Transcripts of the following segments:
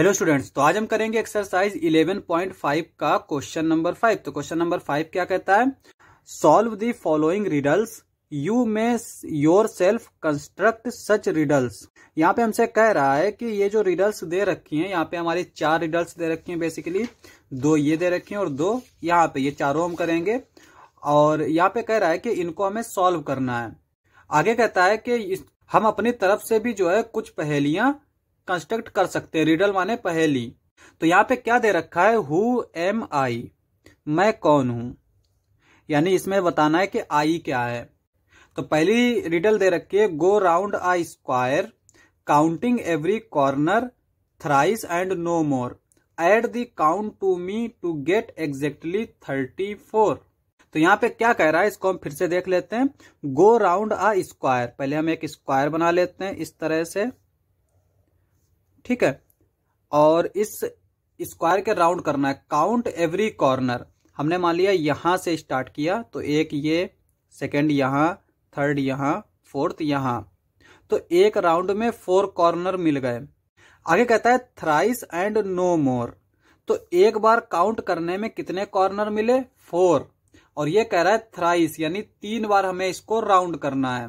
hello students तो आज हम करेंगे एक्सरसाइज 11.5 का क्वेश्चन नंबर फाइव तो क्वेश्चन नंबर फाइव क्या कहता है solve the following riddles you may yourself construct such riddles यहाँ पे हमसे कह रहा है कि ये जो रिडल्स दे रखी हैं यहाँ पे हमारी चार रिडल्स दे रखी हैं बेसिकली दो ये दे रखी है और दो यहाँ पे ये चारों हम करेंगे और यहाँ पे कह रहा है कि इनको हमें सॉल्व करना है आगे कहता है कि हम अपनी तरफ से भी जो है कुछ पहेलियां कंस्ट्रक्ट कर सकते हैं रिडल माने पहेली तो यहाँ पे क्या दे रखा है हु एम आई मैं कौन हूं यानी इसमें बताना है कि आई क्या है तो पहली रिडल दे रखी है go round a square counting every corner thrice and no more add the count to me to get exactly thirty four तो यहाँ पे क्या कह रहा है इसको हम फिर से देख लेते हैं गो राउंड आ स्क्वायर पहले हम एक स्क्वायर बना लेते हैं इस तरह से ठीक है और इस स्क्वायर के राउंड करना है काउंट एवरी कॉर्नर हमने मान लिया यहां से स्टार्ट किया तो एक ये सेकंड यहां थर्ड यहां फोर्थ यहां तो एक राउंड में फोर कॉर्नर मिल गए आगे कहता है थ्राइस एंड नो मोर तो एक बार काउंट करने में कितने कॉर्नर मिले फोर और ये कह रहा है थ्राइस यानी तीन बार हमें इसको राउंड करना है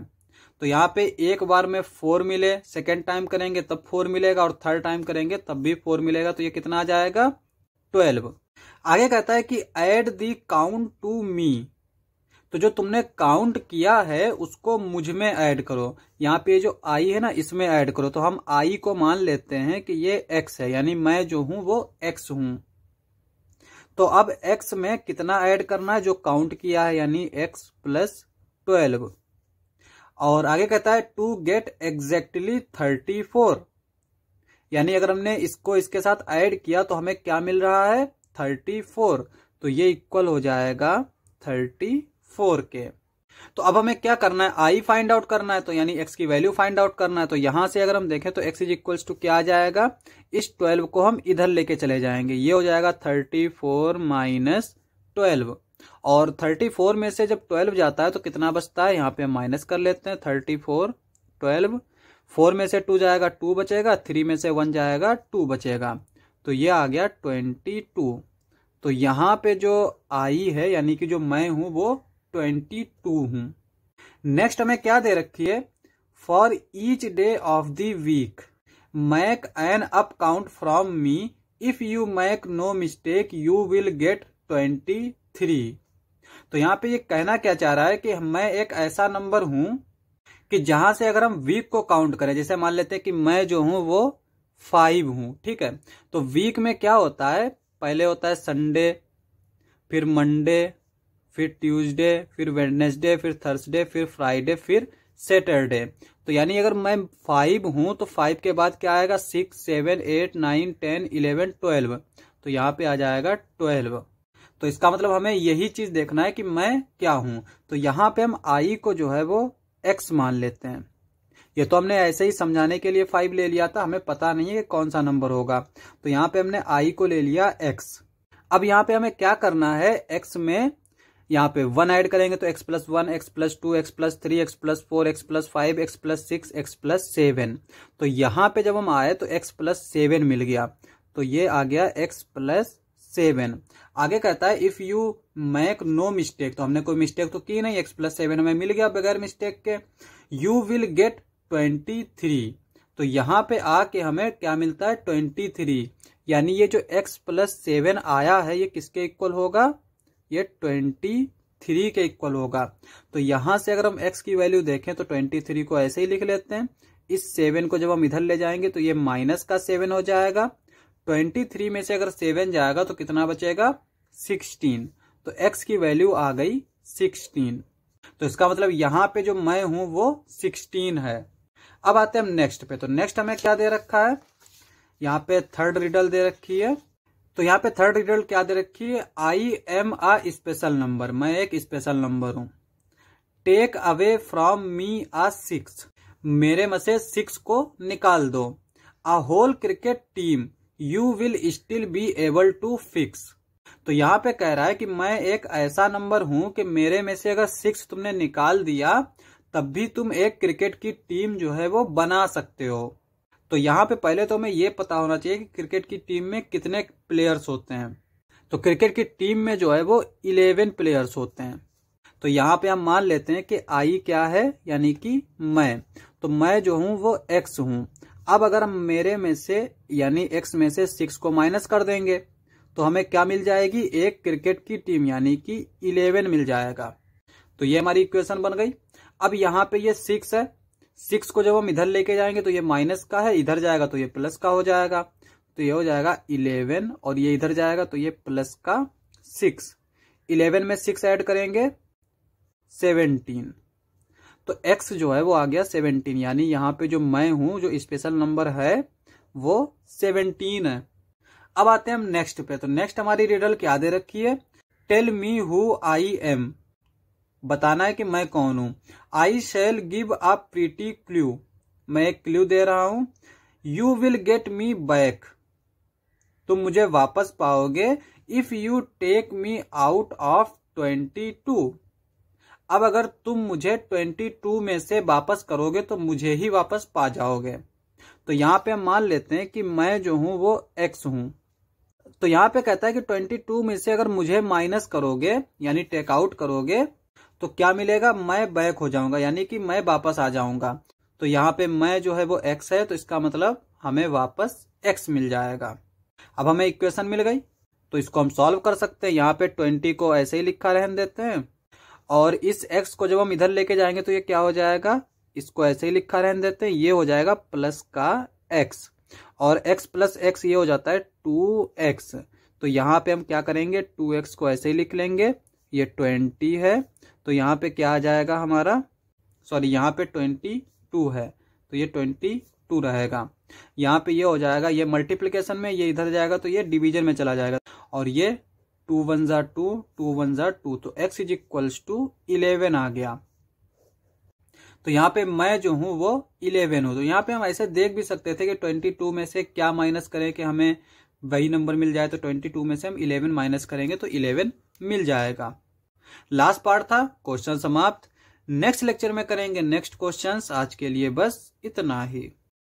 तो यहाँ पे एक बार में फोर मिले सेकेंड टाइम करेंगे तब फोर मिलेगा और थर्ड टाइम करेंगे तब भी फोर मिलेगा तो ये कितना आ जाएगा ट्वेल्व आगे कहता है कि add the count to me तो जो तुमने काउंट किया है उसको मुझ में ऐड करो यहाँ पे जो आई है ना इसमें ऐड करो तो हम आई को मान लेते हैं कि ये एक्स है यानी मैं जो हूं वो एक्स हूं तो अब एक्स में कितना ऐड करना है जो काउंट किया है यानी एक्स प्लस ट्वेल्व और आगे कहता है to get exactly thirty four यानी अगर हमने इसको इसके साथ ऐड किया तो हमें क्या मिल रहा है थर्टी फोर तो ये इक्वल हो जाएगा थर्टी फोर के तो अब हमें क्या करना है आई फाइंड आउट करना है तो यानी एक्स की वैल्यू फाइंड आउट करना है तो यहां से अगर हम देखें तो एक्स इज इक्वल टू क्या आ जाएगा इस ट्वेल्व को हम इधर लेके चले जाएंगे ये हो जाएगा थर्टी फोर माइनस ट्वेल्व और 34 में से जब 12 जाता है तो कितना बचता है यहाँ पे हम माइनस कर लेते हैं 34 ट्वेल्व फोर में से 2 जाएगा 2 बचेगा 3 में से 1 जाएगा 2 बचेगा तो ये आ गया 22 तो यहाँ पे जो आई है यानी कि जो मैं हूँ वो 22 हूँ नेक्स्ट हमें क्या दे रखी है for each day of the week make an up count from me if you make no mistake you will get twenty three तो यहाँ पे ये कहना क्या चाह रहा है कि मैं एक ऐसा नंबर हूं कि जहां से अगर हम वीक को काउंट करें जैसे मान लेते हैं कि मैं जो हूं वो फाइव हूं ठीक है तो वीक में क्या होता है पहले होता है संडे फिर मंडे फिर ट्यूसडे फिर वेडनेसडे फिर थर्सडे फिर फ्राइडे फिर सैटरडे तो यानी अगर मैं फाइव हूं तो फाइव के बाद क्या आएगा six seven eight nine ten eleven twelve तो यहां पे आ जाएगा ट्वेल्व तो इसका मतलब हमें यही चीज देखना है कि मैं क्या हूं तो यहां पे हम आई को जो है वो एक्स मान लेते हैं ये तो हमने ऐसे ही समझाने के लिए फाइव ले लिया था हमें पता नहीं है कौन सा नंबर होगा तो यहां पे हमने आई को ले लिया एक्स अब यहाँ पे हमें क्या करना है एक्स में यहाँ पे वन ऐड करेंगे तो x plus one x plus two x plus three x plus four x plus five x plus six x plus seven तो यहां पे जब हम आए तो एक्स प्लस सेवन मिल गया तो ये आ गया एक्स प्लस सेवन आगे कहता है if you make no mistake तो हमने कोई मिस्टेक तो की नहीं एक्स प्लस सेवन हमें मिल गया बगैर मिस्टेक के you will get twenty three तो यहां पे आके हमें क्या मिलता है ट्वेंटी थ्री यानी ये जो एक्स प्लस सेवन आया है ये किसके इक्वल होगा ये ट्वेंटी थ्री के इक्वल होगा तो यहां से अगर हम एक्स की वैल्यू देखें तो ट्वेंटी थ्री को ऐसे ही लिख लेते हैं इस सेवन को जब हम इधर ले जाएंगे तो ये माइनस का सेवन हो जाएगा ट्वेंटी थ्री में से अगर सेवन जाएगा तो कितना बचेगा सिक्सटीन तो एक्स की वैल्यू आ गई सिक्सटीन तो इसका मतलब यहां पे जो मैं हूं वो सिक्सटीन है अब आते हैं हम नेक्स्ट पे तो नेक्स्ट हमें क्या दे रखा है यहाँ पे थर्ड रिडल दे रखी है तो यहाँ पे थर्ड रिडल क्या दे रखी है I am a special number मैं एक स्पेशल नंबर हूं take away from me a six मेरे में से सिक्स को निकाल दो a whole cricket team you will still be able to fix तो यहाँ पे कह रहा है कि मैं एक ऐसा नंबर हूं कि मेरे में से अगर सिक्स तुमने निकाल दिया तब भी तुम एक क्रिकेट की टीम जो है वो बना सकते हो तो यहाँ पे पहले तो हमें ये पता होना चाहिए कि क्रिकेट की टीम में कितने प्लेयर्स होते हैं तो क्रिकेट की टीम में जो है वो इलेवन प्लेयर्स होते हैं तो यहाँ पे हम मान लेते हैं कि आई क्या है यानी कि मैं तो मैं जो हूँ वो एक्स हूँ अब अगर हम मेरे में से यानी एक्स में से सिक्स को माइनस कर देंगे तो हमें क्या मिल जाएगी एक क्रिकेट की टीम यानी कि इलेवन मिल जाएगा तो ये हमारी इक्वेशन बन गई अब यहाँ पे ये सिक्स है सिक्स को जब हम इधर लेके जाएंगे तो ये माइनस का है इधर जाएगा तो ये प्लस का हो जाएगा तो ये हो जाएगा इलेवन और ये इधर जाएगा तो ये प्लस का सिक्स इलेवन में सिक्स ऐड करेंगे सेवनटीन तो x जो है वो आ गया सेवनटीन यानी यहाँ पे जो मैं हूं जो स्पेशल नंबर है वो सेवनटीन है अब आते हैं हम नेक्स्ट पे तो नेक्स्ट हमारी रिडल क्या दे रखी है tell me who I am बताना है कि मैं कौन हूं I shall give a pretty clue मैं एक क्ल्यू दे रहा हूं you will get me back तुम मुझे वापस पाओगे if you take me out of twenty two अब अगर तुम मुझे ट्वेंटी टू में से वापस करोगे तो मुझे ही वापस पा जाओगे तो यहाँ पे हम मान लेते हैं कि मैं जो हूँ वो एक्स हूँ तो यहाँ पे कहता है कि ट्वेंटी टू में से अगर मुझे माइनस करोगे यानी टेकआउट करोगे तो क्या मिलेगा मैं बैक हो जाऊंगा यानी कि मैं वापस आ जाऊंगा तो यहाँ पे मैं जो है वो एक्स है तो इसका मतलब हमें वापस एक्स मिल जाएगा अब हमें इक्वेशन मिल गई तो इसको हम सॉल्व कर सकते हैं यहाँ पे ट्वेंटी को ऐसे ही लिखा रहने देते हैं और इस एक्स को जब हम इधर लेके जाएंगे तो ये क्या हो जाएगा इसको ऐसे ही लिखा रहने देते हैं ये हो जाएगा प्लस का एक्स और एक्स प्लस एक्स ये हो जाता है टू एक्स तो यहाँ पे हम क्या करेंगे टू एक्स को ऐसे ही लिख लेंगे ये ट्वेंटी है तो यहाँ पे क्या आ जाएगा हमारा सॉरी यहाँ पे ट्वेंटी टू है तो ये ट्वेंटी टू रहेगा यहाँ पे ये हो जाएगा ये मल्टीप्लीकेशन में ये इधर जाएगा तो ये डिवीजन में चला जाएगा और ये टू वन ज़ा टू टू वन ज़ा टू तो x is equals to eleven आ गया तो यहाँ पे मैं जो हूँ वो इलेवन हूँ तो यहाँ पे हम ऐसे देख भी सकते थे कि ट्वेंटी टू में से क्या माइनस करें कि हमें वही नंबर मिल जाए तो ट्वेंटी टू में से हम इलेवन माइनस करेंगे तो इलेवन मिल जाएगा लास्ट पार्ट था क्वेश्चन समाप्त नेक्स्ट लेक्चर में करेंगे नेक्स्ट क्वेश्चंस आज के लिए बस इतना ही